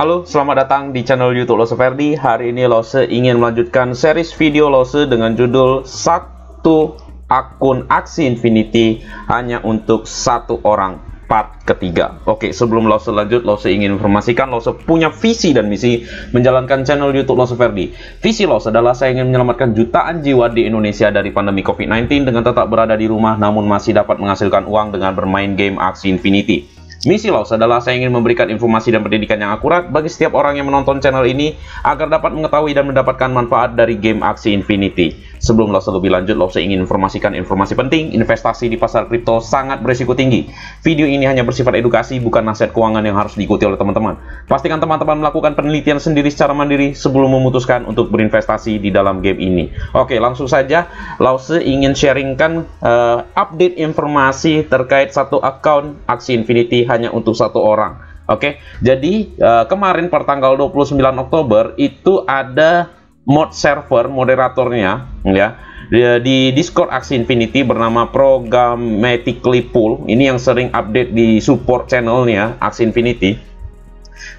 Halo, selamat datang di channel YouTube Lose Verdi. Hari ini Lose ingin melanjutkan series video Lose dengan judul Satu Akun Aksi Infinity hanya untuk satu orang part ketiga. Oke, sebelum Lose lanjut, Lose ingin informasikan Lose punya visi dan misi menjalankan channel YouTube Lose Verdi. Visi Lose adalah saya ingin menyelamatkan jutaan jiwa di Indonesia dari pandemi COVID-19 dengan tetap berada di rumah namun masih dapat menghasilkan uang dengan bermain game Aksi Infinity. Misi Laos adalah saya ingin memberikan informasi dan pendidikan yang akurat bagi setiap orang yang menonton channel ini agar dapat mengetahui dan mendapatkan manfaat dari game aksi Infinity. Sebelum langsung lebih lanjut, saya ingin informasikan informasi penting, investasi di pasar kripto sangat berisiko tinggi. Video ini hanya bersifat edukasi, bukan nasihat keuangan yang harus diikuti oleh teman-teman. Pastikan teman-teman melakukan penelitian sendiri secara mandiri sebelum memutuskan untuk berinvestasi di dalam game ini. Oke, langsung saja, saya ingin sharingkan uh, update informasi terkait satu account aksi Infinity hanya untuk satu orang. Oke, jadi uh, kemarin per tanggal 29 Oktober itu ada mod server moderatornya ya di Discord Aksi Infinity bernama Programmatically Pool ini yang sering update di support channelnya Aksi Infinity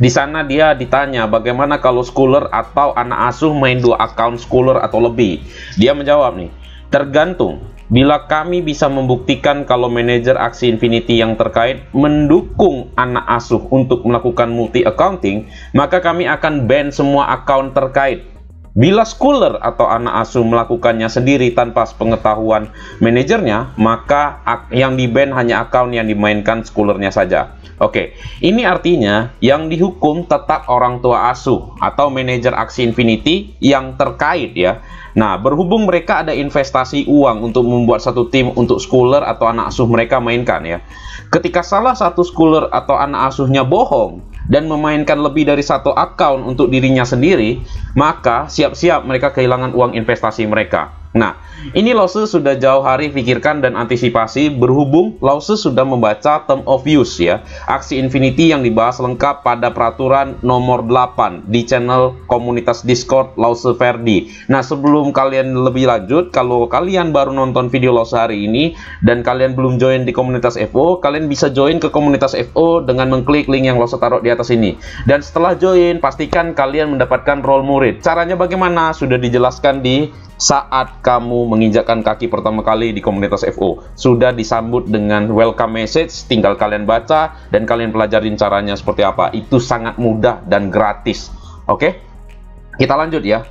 di sana dia ditanya bagaimana kalau schooler atau anak asuh main dua account schooler atau lebih dia menjawab nih tergantung bila kami bisa membuktikan kalau manajer aksi Infinity yang terkait mendukung anak asuh untuk melakukan multi accounting, maka kami akan ban semua account terkait Bila schooler atau anak asuh melakukannya sendiri tanpa pengetahuan manajernya, maka yang di-ban hanya account yang dimainkan schoolernya saja. Oke, ini artinya yang dihukum tetap orang tua asuh atau manajer aksi Infinity yang terkait ya. Nah, berhubung mereka ada investasi uang untuk membuat satu tim untuk schooler atau anak asuh mereka mainkan ya. Ketika salah satu schooler atau anak asuhnya bohong, dan memainkan lebih dari satu account untuk dirinya sendiri, maka siap-siap mereka kehilangan uang investasi mereka. Nah, ini Lause sudah jauh hari pikirkan dan antisipasi berhubung Lause sudah membaca term of use ya, aksi infinity yang dibahas lengkap pada peraturan nomor 8 di channel komunitas Discord Lause Verdi. Nah, sebelum kalian lebih lanjut, kalau kalian baru nonton video Lause hari ini dan kalian belum join di komunitas FO, kalian bisa join ke komunitas FO dengan mengklik link yang Lause taruh di atas ini. Dan setelah join, pastikan kalian mendapatkan role murid. Caranya bagaimana? Sudah dijelaskan di saat kamu menginjakkan kaki pertama kali di komunitas FO. Sudah disambut dengan welcome message, tinggal kalian baca dan kalian pelajarin caranya seperti apa. Itu sangat mudah dan gratis. Oke? Kita lanjut ya.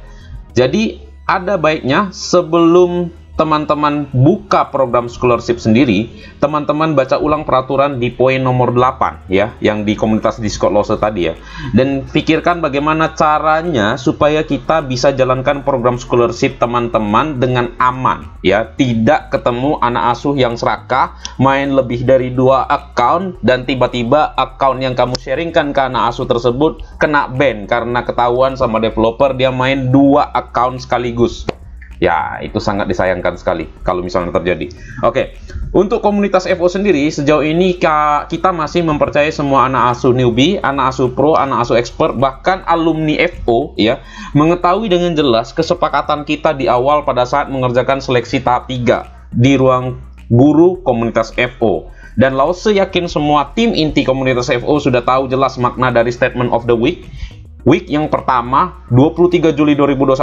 Jadi ada baiknya sebelum teman-teman buka program scholarship sendiri, teman-teman baca ulang peraturan di poin nomor 8 ya, yang di komunitas Discord Lose tadi ya. Dan pikirkan bagaimana caranya supaya kita bisa jalankan program scholarship teman-teman dengan aman ya, tidak ketemu anak asuh yang serakah, main lebih dari dua account dan tiba-tiba account yang kamu sharingkan ke anak asuh tersebut kena ban karena ketahuan sama developer dia main dua account sekaligus. Ya, itu sangat disayangkan sekali kalau misalnya terjadi. Oke, okay. untuk komunitas FO sendiri sejauh ini kita masih mempercayai semua anak asuh newbie, anak asuh pro, anak asuh expert, bahkan alumni FO ya, mengetahui dengan jelas kesepakatan kita di awal pada saat mengerjakan seleksi tahap 3 di ruang guru komunitas FO. Dan Lause yakin semua tim inti komunitas FO sudah tahu jelas makna dari statement of the week week yang pertama 23 Juli 2021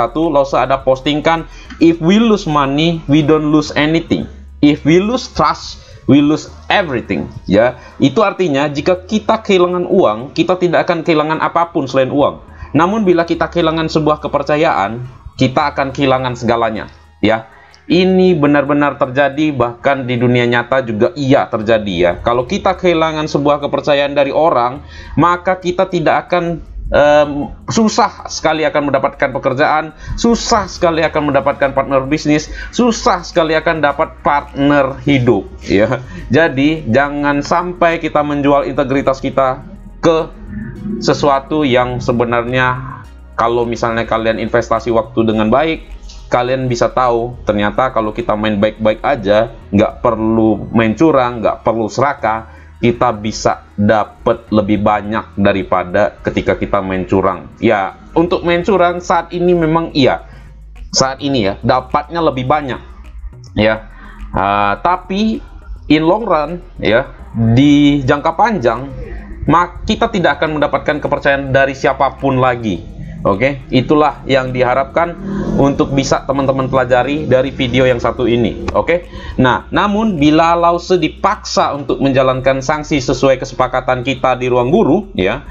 saya ada postingkan, if we lose money we don't lose anything if we lose trust we lose everything ya itu artinya jika kita kehilangan uang kita tidak akan kehilangan apapun selain uang namun bila kita kehilangan sebuah kepercayaan kita akan kehilangan segalanya ya ini benar-benar terjadi bahkan di dunia nyata juga iya terjadi ya kalau kita kehilangan sebuah kepercayaan dari orang maka kita tidak akan um, susah sekali akan mendapatkan pekerjaan, susah sekali akan mendapatkan partner bisnis, susah sekali akan dapat partner hidup ya. Jadi jangan sampai kita menjual integritas kita ke sesuatu yang sebenarnya kalau misalnya kalian investasi waktu dengan baik, kalian bisa tahu ternyata kalau kita main baik-baik aja, nggak perlu main curang, nggak perlu serakah, kita bisa dapat lebih banyak daripada ketika kita main curang. Ya, untuk main curang saat ini memang iya. Saat ini ya, dapatnya lebih banyak. Ya. Uh, tapi in long run ya, di jangka panjang kita tidak akan mendapatkan kepercayaan dari siapapun lagi Oke, okay? itulah yang diharapkan untuk bisa teman-teman pelajari dari video yang satu ini. Oke, okay? nah, namun bila Lause dipaksa untuk menjalankan sanksi sesuai kesepakatan kita di ruang guru, ya,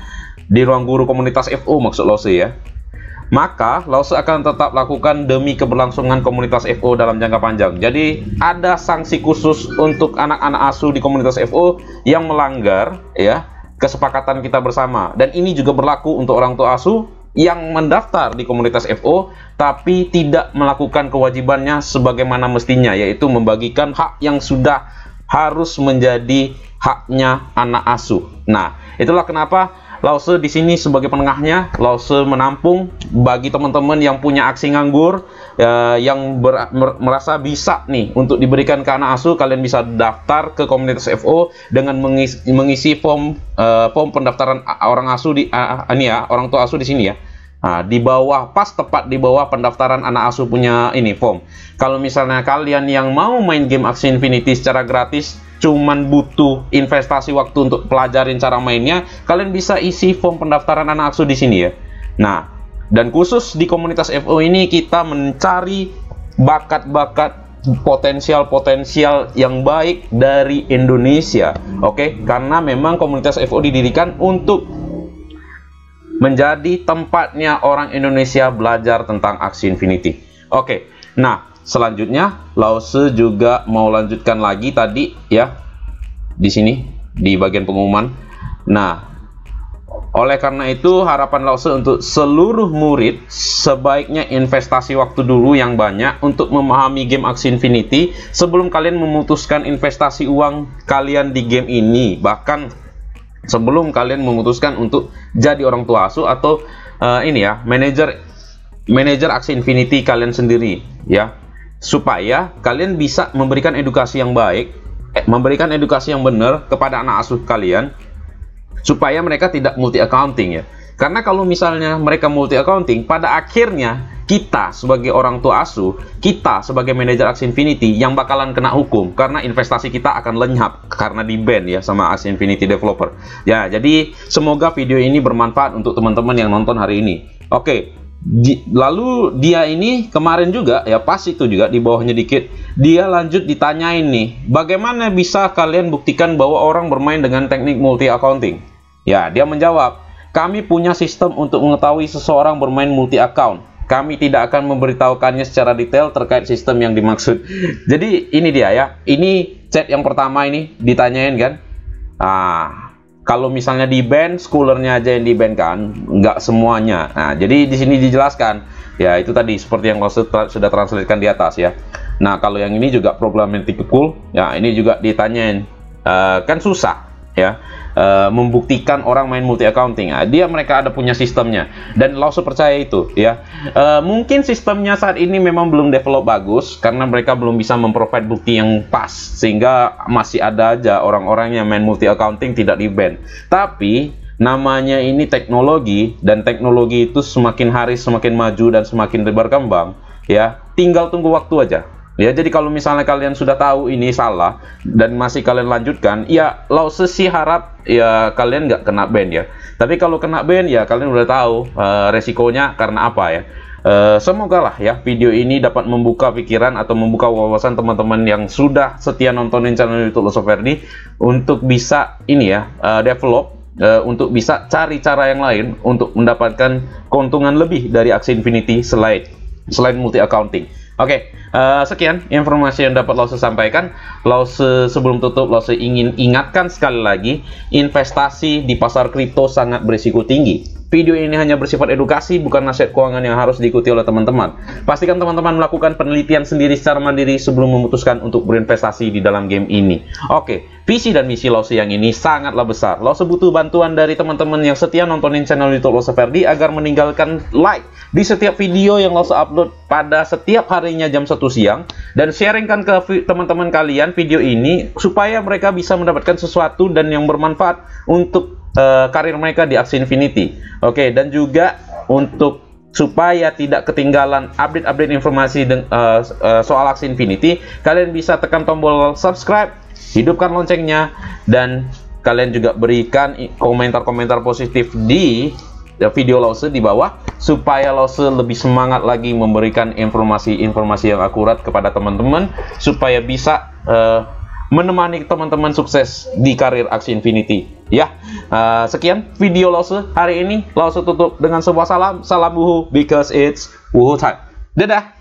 di ruang guru komunitas FO maksud Lause ya, maka Lause akan tetap lakukan demi keberlangsungan komunitas FO dalam jangka panjang. Jadi, ada sanksi khusus untuk anak-anak asuh di komunitas FO yang melanggar, ya, kesepakatan kita bersama dan ini juga berlaku untuk orang tua asuh yang mendaftar di komunitas FO tapi tidak melakukan kewajibannya sebagaimana mestinya yaitu membagikan hak yang sudah harus menjadi haknya anak asuh. Nah, itulah kenapa Lause di sini sebagai penengahnya, Lause menampung bagi teman-teman yang punya aksi nganggur ya, yang ber, mer, merasa bisa nih untuk diberikan ke anak asuh, kalian bisa daftar ke komunitas FO dengan mengisi, mengisi form uh, form pendaftaran orang asuh di uh, ini ya, orang tua asuh di sini ya. Nah, di bawah pas tepat di bawah pendaftaran anak asuh punya ini form. Kalau misalnya kalian yang mau main game Aksi Infinity secara gratis cuman butuh investasi waktu untuk pelajarin cara mainnya, kalian bisa isi form pendaftaran anak aksu di sini ya. Nah, dan khusus di komunitas FO ini kita mencari bakat-bakat potensial-potensial yang baik dari Indonesia. Oke, okay? karena memang komunitas FO didirikan untuk menjadi tempatnya orang Indonesia belajar tentang aksi infinity. Oke. Okay. Nah, Selanjutnya Lause juga mau lanjutkan lagi tadi ya di sini di bagian pengumuman. Nah, oleh karena itu harapan Lause untuk seluruh murid sebaiknya investasi waktu dulu yang banyak untuk memahami game Axie Infinity sebelum kalian memutuskan investasi uang kalian di game ini. Bahkan sebelum kalian memutuskan untuk jadi orang tua asuh atau uh, ini ya, manajer manajer Axie Infinity kalian sendiri ya supaya kalian bisa memberikan edukasi yang baik, eh, memberikan edukasi yang benar kepada anak asuh kalian supaya mereka tidak multi accounting ya. Karena kalau misalnya mereka multi accounting, pada akhirnya kita sebagai orang tua asuh, kita sebagai manajer Axie Infinity yang bakalan kena hukum karena investasi kita akan lenyap karena di ban ya sama Axie Infinity developer. Ya, jadi semoga video ini bermanfaat untuk teman-teman yang nonton hari ini. Oke, di, lalu dia ini kemarin juga ya pas itu juga di bawahnya dikit dia lanjut ditanyain nih bagaimana bisa kalian buktikan bahwa orang bermain dengan teknik multi accounting ya dia menjawab kami punya sistem untuk mengetahui seseorang bermain multi account kami tidak akan memberitahukannya secara detail terkait sistem yang dimaksud jadi ini dia ya ini chat yang pertama ini ditanyain kan ah kalau misalnya di band schoolernya aja yang di band kan nggak semuanya nah jadi di sini dijelaskan ya itu tadi seperti yang sudah translatekan di atas ya nah kalau yang ini juga problematic cool ya ini juga ditanyain uh, kan susah ya uh, membuktikan orang main multi accounting nah, dia mereka ada punya sistemnya dan lo percaya itu ya uh, mungkin sistemnya saat ini memang belum develop bagus karena mereka belum bisa memprovide bukti yang pas sehingga masih ada aja orang-orang yang main multi accounting tidak di ban tapi namanya ini teknologi dan teknologi itu semakin hari semakin maju dan semakin berkembang ya tinggal tunggu waktu aja Ya, jadi kalau misalnya kalian sudah tahu ini salah dan masih kalian lanjutkan, ya lo sih harap ya kalian nggak kena ban ya. Tapi kalau kena ban ya kalian udah tahu uh, resikonya karena apa ya. Uh, semoga lah ya video ini dapat membuka pikiran atau membuka wawasan teman-teman yang sudah setia nontonin channel YouTube Loso Verdi untuk bisa ini ya uh, develop uh, untuk bisa cari cara yang lain untuk mendapatkan keuntungan lebih dari aksi Infinity selain selain multi accounting. Oke, okay, uh, eh, sekian informasi yang dapat Lause sampaikan. Lause sebelum tutup, Lause ingin ingatkan sekali lagi, investasi di pasar kripto sangat berisiko tinggi. Video ini hanya bersifat edukasi, bukan nasihat keuangan yang harus diikuti oleh teman-teman. Pastikan teman-teman melakukan penelitian sendiri secara mandiri sebelum memutuskan untuk berinvestasi di dalam game ini. Oke, visi dan misi Lose yang ini sangatlah besar. Lose butuh bantuan dari teman-teman yang setia nontonin channel YouTube Lose Ferdi agar meninggalkan like di setiap video yang Lose upload pada setiap harinya jam 1 siang dan sharingkan ke teman-teman kalian video ini supaya mereka bisa mendapatkan sesuatu dan yang bermanfaat untuk uh, karir mereka di Axie Infinity. Oke, okay, dan juga untuk supaya tidak ketinggalan update-update informasi deng, uh, uh, eh, soal Axie Infinity, kalian bisa tekan tombol subscribe, hidupkan loncengnya, dan kalian juga berikan komentar-komentar positif di eh, video Lause di bawah supaya Lause lebih semangat lagi memberikan informasi-informasi yang akurat kepada teman-teman supaya bisa uh, menemani teman-teman sukses di karir Aksi Infinity. Ya, uh, sekian video Lause hari ini. Lause tutup dengan sebuah salam. Salam Wuhu, because it's Wuhu time. Dadah!